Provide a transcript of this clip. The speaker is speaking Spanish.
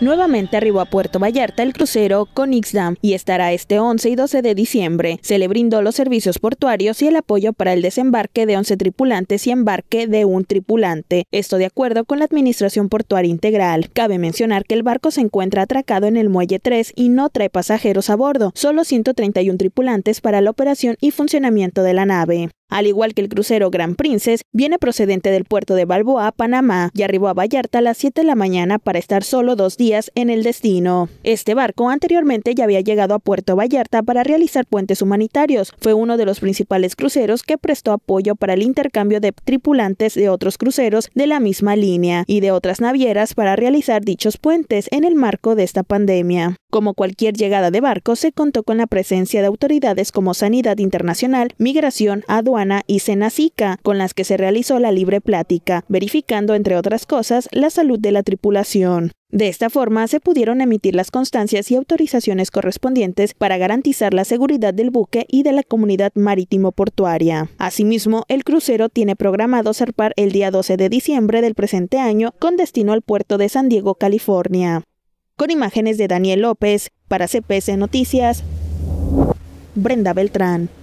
Nuevamente arribó a Puerto Vallarta el crucero Conixdam y estará este 11 y 12 de diciembre. Se le brindó los servicios portuarios y el apoyo para el desembarque de 11 tripulantes y embarque de un tripulante. Esto de acuerdo con la Administración Portuaria Integral. Cabe mencionar que el barco se encuentra atracado en el muelle 3 y no trae pasajeros a bordo, solo 131 tripulantes para la operación y funcionamiento de la nave al igual que el crucero Gran Princess, viene procedente del puerto de Balboa, Panamá, y arribó a Vallarta a las 7 de la mañana para estar solo dos días en el destino. Este barco anteriormente ya había llegado a Puerto Vallarta para realizar puentes humanitarios. Fue uno de los principales cruceros que prestó apoyo para el intercambio de tripulantes de otros cruceros de la misma línea y de otras navieras para realizar dichos puentes en el marco de esta pandemia. Como cualquier llegada de barco, se contó con la presencia de autoridades como Sanidad Internacional, Migración, Aduana, y Senacica, con las que se realizó la libre plática, verificando, entre otras cosas, la salud de la tripulación. De esta forma, se pudieron emitir las constancias y autorizaciones correspondientes para garantizar la seguridad del buque y de la comunidad marítimo-portuaria. Asimismo, el crucero tiene programado zarpar el día 12 de diciembre del presente año con destino al puerto de San Diego, California. Con imágenes de Daniel López, para CPS Noticias, Brenda Beltrán.